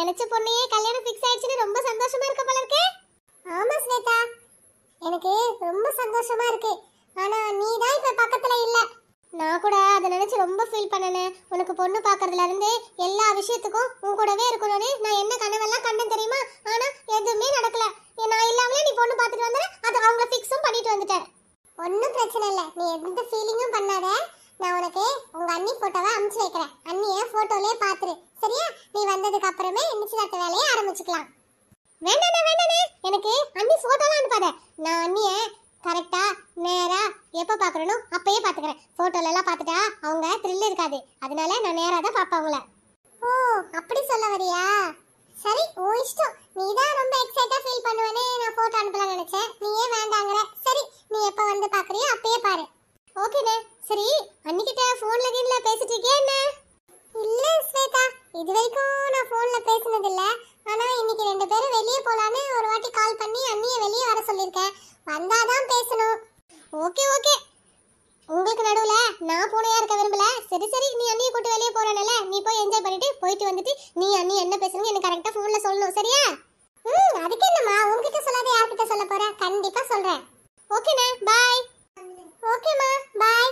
நினைச்ச பொண்ணையே கல்யாணம் ஃபிக்ஸ் ஆயிடுச்சுன்னு ரொம்ப சந்தோஷமா இருக்க போல இருக்கே ஆமா ஸ்வேதா எனக்கு ரொம்ப சந்தோஷமா இருக்கு ஆனா நீ தான் இப்ப பக்கத்துல இல்ல நான் கூட அதை நினைச்சு ரொம்ப ஃபீல் பண்ணனேன் உனக்கு பொண்ணு பாக்குறதுல இருந்து எல்லா விஷயத்துக்கும் உன் கூடவே இருக்கணும்னு நான் என்ன கனவெல்லாம் கண்டு தெரியுமா ஆனா எதுவுமே நடக்கல நான் இல்லாமலே நீ பொண்ணு பார்த்துட்டு வந்தேன் அது அவங்கள ஃபிக்ஸும் பண்ணிட்டு வந்துட்டேன் ஒன்றும் பிரச்சனை இல்லை நீ எந்த ஃபீலிங்கும் பண்ணாத நான் உனக்கு உங்க அண்ணி போட்டோவை அனுப்பிச்சு வைக்கிறேன் அண்ணிய போட்டோலயே பாத்துரு சரியா நீ வந்ததுக்கு அப்புறமே நிச்சயதார்த்த வேலையை ஆரம்பிச்சுக்கலாம் வேண்டாண்ணே வேண்டாண்ணே எனக்கு அண்ணி ஃபோட்டோலாம் அனுப்பாத நான் அண்ணிய கரெக்டா நேரா எப்போ பார்க்கறனோ அப்பயே பார்த்துக்கிறேன் ஃபோட்டோல எல்லாம் பார்த்துட்டா அவங்க த்ரில் இருக்காது அதனால நான் நேரா தான் பார்ப்பேன் அவங்கள ஓ அப்படி சொல்ல வரியா சரி ஓ இஷ்டம் நீ தான் ரொம்ப எக்ஸைட்டா ஃபீல் பண்ணுவேன்னு நான் ஃபோட்டோ அனுப்பலாம் நினைச்சேன் நீ ஏன் வேண்டாங்கற இல்ல ஆனா இன்னைக்கு ரெண்டு பேரும் வெளியே போலான்னு ஒரு வாட்டி கால் பண்ணி அண்ணியை வெளியே வர சொல்லியிருக்கேன் வந்தாதான் பேசணும் ஓகே ஓகே உங்களுக்கு நடுவுல நான் பூனையா இருக்க விரும்பல சரி சரி நீ அண்ணியை கூட்டு வெளியே போறனால நீ போய் என்ஜாய் பண்ணிட்டு போயிட்டு வந்துட்டு நீ அண்ணி என்ன பேசுறீங்க எனக்கு கரெக்டா போன்ல சொல்லணும் சரியா ம் அதுக்கு என்னம்மா உங்ககிட்ட சொல்லாத யார்கிட்ட சொல்ல போற கண்டிப்பா சொல்றேன் ஓகேண்ணா பாய் ஓகேம்மா பாய்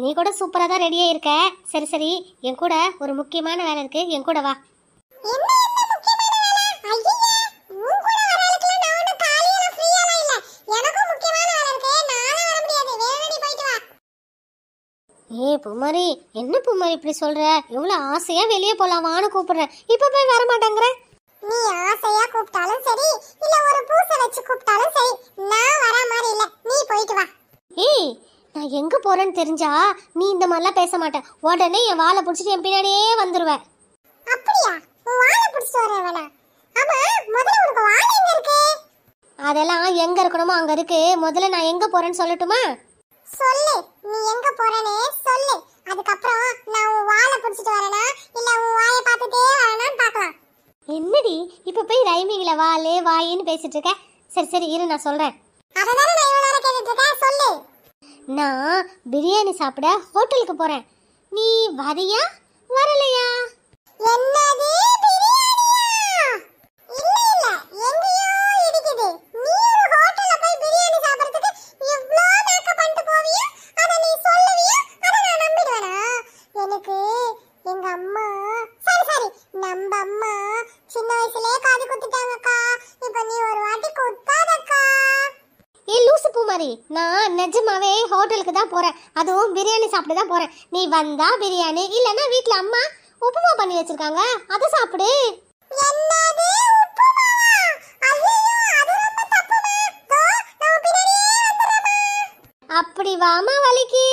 நீ கூட சூப்பராக தான் ரெடியாக இருக்க சரி சரி என் கூட ஒரு முக்கியமான வேலை இருக்கு என் கூட வா ஏ பூமாரி என்ன பூமாரி இப்படி சொல்ற எவ்வளவு ஆசையா வெளியே போலாம் வான்னு கூப்பிடுறேன் இப்ப போய் வர மாட்டேங்கிற நீ ஆசையா கூப்பிட்டாலும் சரி போறேன்னு தெரிஞ்சா நீ இந்த மாதிரிலாம் பேச மாட்டேன் உடனே என் வாழை பிடிச்சிட்டு என் பின்னாடியே வந்துருவேன் அப்படியா வாழை பிடிச்சிட்டு வரேன் வேணா முதல்ல உனக்கு வாழை எங்க இருக்கு அதெல்லாம் எங்க இருக்கணுமோ அங்க இருக்கு முதல்ல நான் எங்க போறேன்னு சொல்லட்டுமா சொல்லு நீ எங்க போறேன்னு சொல்லு அதுக்கப்புறம் நான் உன் வாழை பிடிச்சிட்டு வரேனா இல்ல உன் வாயை பார்த்துட்டே வரேனா பார்க்கலாம் என்னடி இப்ப போய் ரைமிங்ல வாலே வாயின்னு பேசிட்டு இருக்க சரி சரி இரு நான் சொல்றேன் அதனால நான் இவ்வளவு நான் பிரியாணி சாப்பிட ஹோட்டலுக்கு போறேன் நீ வரியா வரலையா என்னது மாதிரி நான் நிஜமாவே ஹோட்டலுக்கு தான் போகிறேன் அதுவும் பிரியாணி சாப்பிட்டு தான் போகிறேன் நீ வந்தா பிரியாணி இல்லைன்னா வீட்டில் அம்மா உப்புமா பண்ணி வச்சிருக்காங்க அதை சாப்பிடு அப்படி வாமா வலிக்கு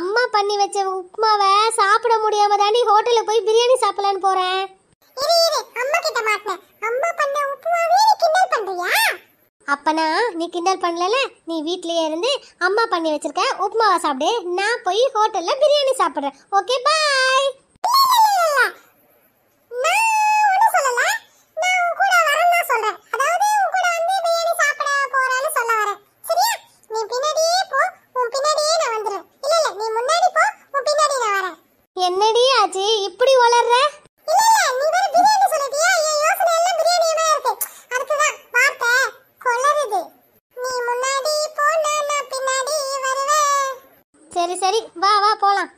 அம்மா பண்ணி வச்ச உப்புமாவை சாப்பிட முடியாம தாண்டி ஹோட்டலுக்கு போய் பிரியாணி சாப்பிடலான்னு போறேன் அப்பனா நீ கிண்டல் பண்ணல நீ வீட்லயே இருந்து அம்மா பண்ணி வச்சிருக்க உப்புமாவை சாப்பிடு நான் போய் ஹோட்டல்ல பிரியாணி சாப்பிடுறேன் ஓகே பாய் என்னடி ஆச்சு இப்படி சரி வா வா போலாம்